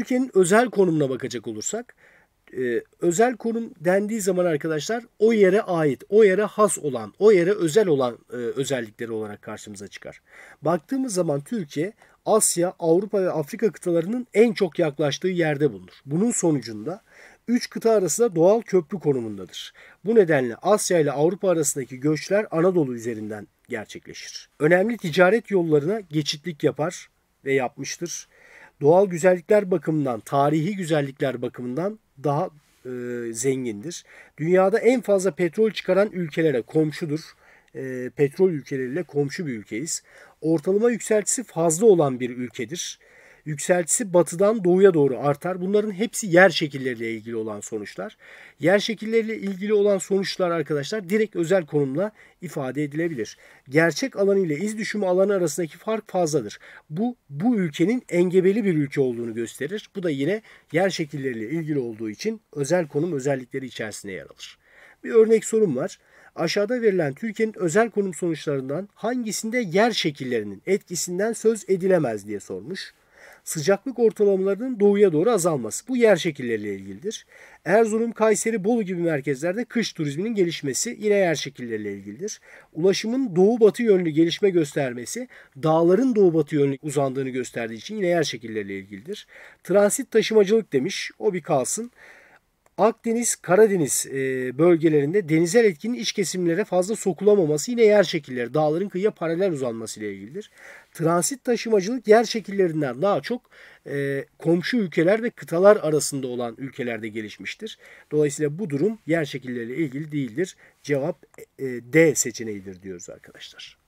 Türkiye'nin özel konumuna bakacak olursak e, özel konum dendiği zaman arkadaşlar o yere ait, o yere has olan, o yere özel olan e, özellikleri olarak karşımıza çıkar. Baktığımız zaman Türkiye Asya, Avrupa ve Afrika kıtalarının en çok yaklaştığı yerde bulunur. Bunun sonucunda 3 kıta arasında doğal köprü konumundadır. Bu nedenle Asya ile Avrupa arasındaki göçler Anadolu üzerinden gerçekleşir. Önemli ticaret yollarına geçitlik yapar ve yapmıştır doğal güzellikler bakımından, tarihi güzellikler bakımından daha e, zengindir. Dünyada en fazla petrol çıkaran ülkelere komşudur. E, petrol ülkeleriyle komşu bir ülkeyiz. Ortalama yükseltisi fazla olan bir ülkedir yükseltisi batıdan doğuya doğru artar. Bunların hepsi yer şekilleriyle ilgili olan sonuçlar. Yer şekilleriyle ilgili olan sonuçlar arkadaşlar direkt özel konumla ifade edilebilir. Gerçek alanı ile iz düşümü alanı arasındaki fark fazladır. Bu bu ülkenin engebeli bir ülke olduğunu gösterir. Bu da yine yer şekilleriyle ilgili olduğu için özel konum özellikleri içerisinde yer alır. Bir örnek sorum var. Aşağıda verilen Türkiye'nin özel konum sonuçlarından hangisinde yer şekillerinin etkisinden söz edilemez diye sormuş sıcaklık ortalamalarının doğuya doğru azalması. Bu yer şekilleriyle ilgilidir. Erzurum, Kayseri, Bolu gibi merkezlerde kış turizminin gelişmesi yine yer şekilleriyle ilgilidir. Ulaşımın doğu batı yönlü gelişme göstermesi dağların doğu batı yönlü uzandığını gösterdiği için yine yer şekilleriyle ilgilidir. Transit taşımacılık demiş o bir kalsın. Akdeniz, Karadeniz e, bölgelerinde denizel etkinin iç kesimlere fazla sokulamaması yine yer şekilleri, dağların kıyıya paralel uzanması ile ilgilidir. Transit taşımacılık yer şekillerinden daha çok e, komşu ülkeler ve kıtalar arasında olan ülkelerde gelişmiştir. Dolayısıyla bu durum yer şekilleriyle ilgili değildir. Cevap e, D seçeneğidir diyoruz arkadaşlar.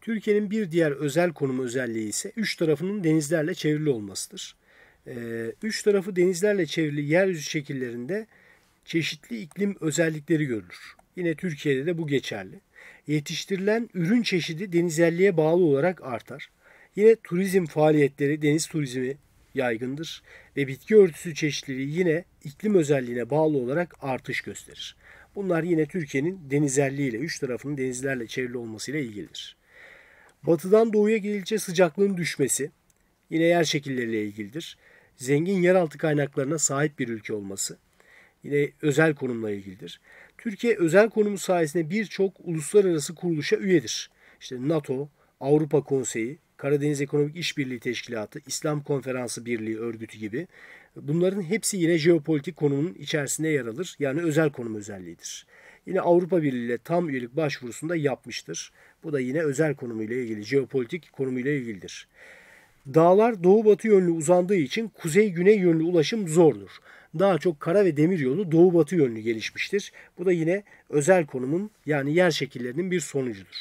Türkiye'nin bir diğer özel konum özelliği ise üç tarafının denizlerle çevrili olmasıdır. Ee, üç tarafı denizlerle çevrili yeryüzü şekillerinde çeşitli iklim özellikleri görülür. Yine Türkiye'de de bu geçerli. Yetiştirilen ürün çeşidi denizelliğe bağlı olarak artar. Yine turizm faaliyetleri, deniz turizmi yaygındır ve bitki örtüsü çeşitliliği yine iklim özelliğine bağlı olarak artış gösterir. Bunlar yine Türkiye'nin denizelliğiyle, üç tarafının denizlerle çevrili olmasıyla ilgilidir. Batıdan doğuya gelince sıcaklığın düşmesi yine yer şekilleriyle ilgilidir zengin yeraltı kaynaklarına sahip bir ülke olması yine özel konumla ilgilidir. Türkiye özel konumu sayesinde birçok uluslararası kuruluşa üyedir. İşte NATO, Avrupa Konseyi, Karadeniz Ekonomik İşbirliği Teşkilatı, İslam Konferansı Birliği örgütü gibi bunların hepsi yine jeopolitik konumun içerisinde yer alır. Yani özel konum özelliğidir. Yine Avrupa Birliği ile tam üyelik başvurusunda yapmıştır. Bu da yine özel konumuyla ilgili, jeopolitik konumuyla ilgilidir. Dağlar doğu batı yönlü uzandığı için kuzey güney yönlü ulaşım zordur. Daha çok kara ve demir yolu doğu batı yönlü gelişmiştir. Bu da yine özel konumun yani yer şekillerinin bir sonucudur.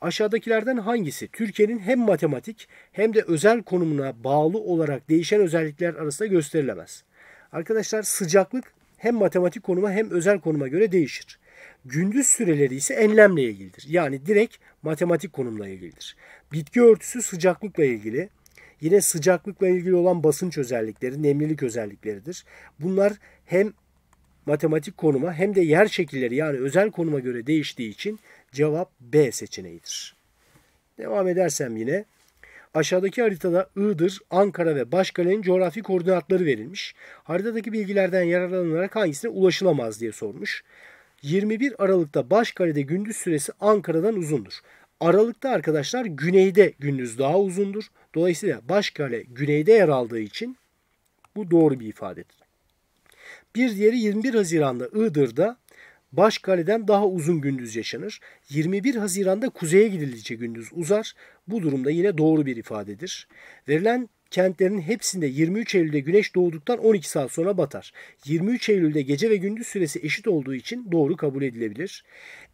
Aşağıdakilerden hangisi Türkiye'nin hem matematik hem de özel konumuna bağlı olarak değişen özellikler arasında gösterilemez? Arkadaşlar sıcaklık hem matematik konuma hem özel konuma göre değişir. Gündüz süreleri ise enlemle ilgilidir. Yani direkt matematik konumla ilgilidir. Bitki örtüsü sıcaklıkla ilgili. Yine sıcaklıkla ilgili olan basınç özellikleri, nemlilik özellikleridir. Bunlar hem matematik konuma hem de yer şekilleri yani özel konuma göre değiştiği için cevap B seçeneğidir. Devam edersem yine aşağıdaki haritada Iğdır, Ankara ve Başkale'nin coğrafi koordinatları verilmiş. Haritadaki bilgilerden yararlanarak hangisine ulaşılamaz diye sormuş. 21 Aralık'ta Başkale'de gündüz süresi Ankara'dan uzundur. Aralık'ta arkadaşlar güneyde gündüz daha uzundur. Dolayısıyla Başkale güneyde yer aldığı için bu doğru bir ifadedir. Bir diğeri 21 Haziran'da Iğdır'da Başkale'den daha uzun gündüz yaşanır. 21 Haziran'da kuzeye gidilince gündüz uzar. Bu durumda yine doğru bir ifadedir. Verilen kentlerin hepsinde 23 Eylül'de güneş doğduktan 12 saat sonra batar. 23 Eylül'de gece ve gündüz süresi eşit olduğu için doğru kabul edilebilir.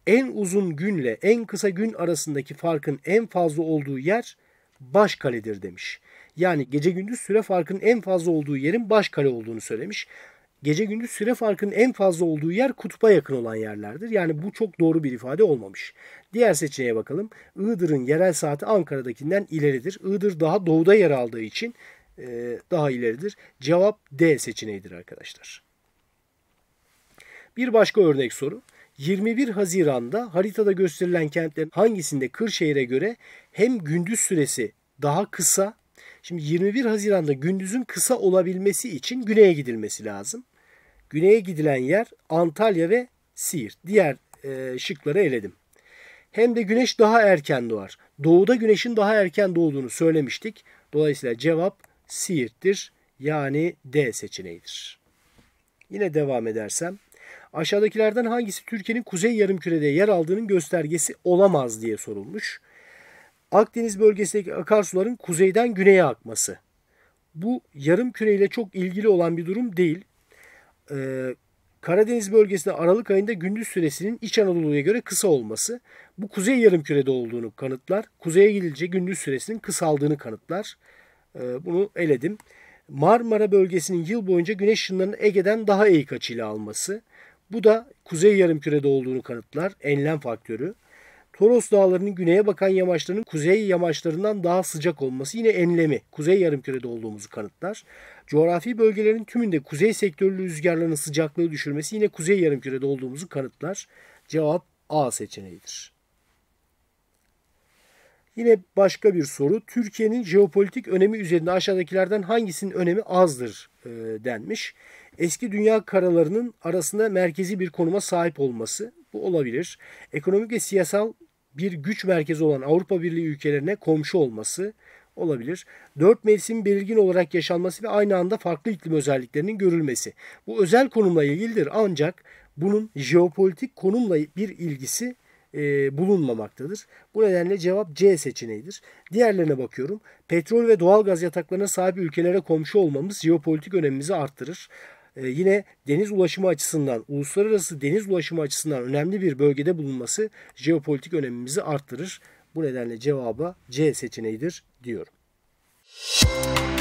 En uzun günle en kısa gün arasındaki farkın en fazla olduğu yer baş kaledir demiş. Yani gece gündüz süre farkının en fazla olduğu yerin baş kale olduğunu söylemiş. Gece gündüz süre farkının en fazla olduğu yer kutba yakın olan yerlerdir. Yani bu çok doğru bir ifade olmamış. Diğer seçeneğe bakalım. Iğdır'ın yerel saati Ankara'dakinden ileridir. Iğdır daha doğuda yer aldığı için e, daha ileridir. Cevap D seçeneğidir arkadaşlar. Bir başka örnek soru. 21 Haziran'da haritada gösterilen kentlerin hangisinde Kırşehir'e göre hem gündüz süresi daha kısa. Şimdi 21 Haziran'da gündüzün kısa olabilmesi için güneye gidilmesi lazım. Güneye gidilen yer Antalya ve Siirt. Diğer e, şıkları eledim. Hem de güneş daha erken doğar. Doğuda güneşin daha erken doğduğunu söylemiştik. Dolayısıyla cevap Siirt'tir. Yani D seçeneğidir. Yine devam edersem Aşağıdakilerden hangisi Türkiye'nin kuzey yarımkürede yer aldığının göstergesi olamaz diye sorulmuş. Akdeniz bölgesindeki akarsuların kuzeyden güneye akması. Bu yarım küreyle çok ilgili olan bir durum değil. Ee, Karadeniz bölgesinde Aralık ayında gündüz süresinin İç Anadolu'ya göre kısa olması bu kuzey yarım kürede olduğunu kanıtlar. Kuzeye gidince gündüz süresinin kısaldığını kanıtlar. Ee, bunu eledim. Marmara bölgesinin yıl boyunca güneş ışınlarının Ege'den daha eğik açıyla alması. Bu da kuzey yarımkürede olduğunu kanıtlar enlem faktörü. Toros Dağları'nın güneye bakan yamaçlarının kuzey yamaçlarından daha sıcak olması yine enlemi, kuzey yarımkürede olduğumuzu kanıtlar. Coğrafi bölgelerin tümünde kuzey sektörlü rüzgarların sıcaklığı düşürmesi yine kuzey yarımkürede olduğumuzu kanıtlar. Cevap A seçeneğidir. Yine başka bir soru. Türkiye'nin jeopolitik önemi üzerinde aşağıdakilerden hangisinin önemi azdır e, denmiş. Eski dünya karalarının arasında merkezi bir konuma sahip olması bu olabilir. Ekonomik ve siyasal bir güç merkezi olan Avrupa Birliği ülkelerine komşu olması olabilir. Dört mevsim belirgin olarak yaşanması ve aynı anda farklı iklim özelliklerinin görülmesi. Bu özel konumla ilgilidir ancak bunun jeopolitik konumla bir ilgisi e, bulunmamaktadır. Bu nedenle cevap C seçeneğidir. Diğerlerine bakıyorum. Petrol ve doğal gaz yataklarına sahip ülkelere komşu olmamız jeopolitik önemimizi arttırır. E, yine deniz ulaşımı açısından, uluslararası deniz ulaşımı açısından önemli bir bölgede bulunması jeopolitik önemimizi arttırır. Bu nedenle cevaba C seçeneğidir diyorum. Müzik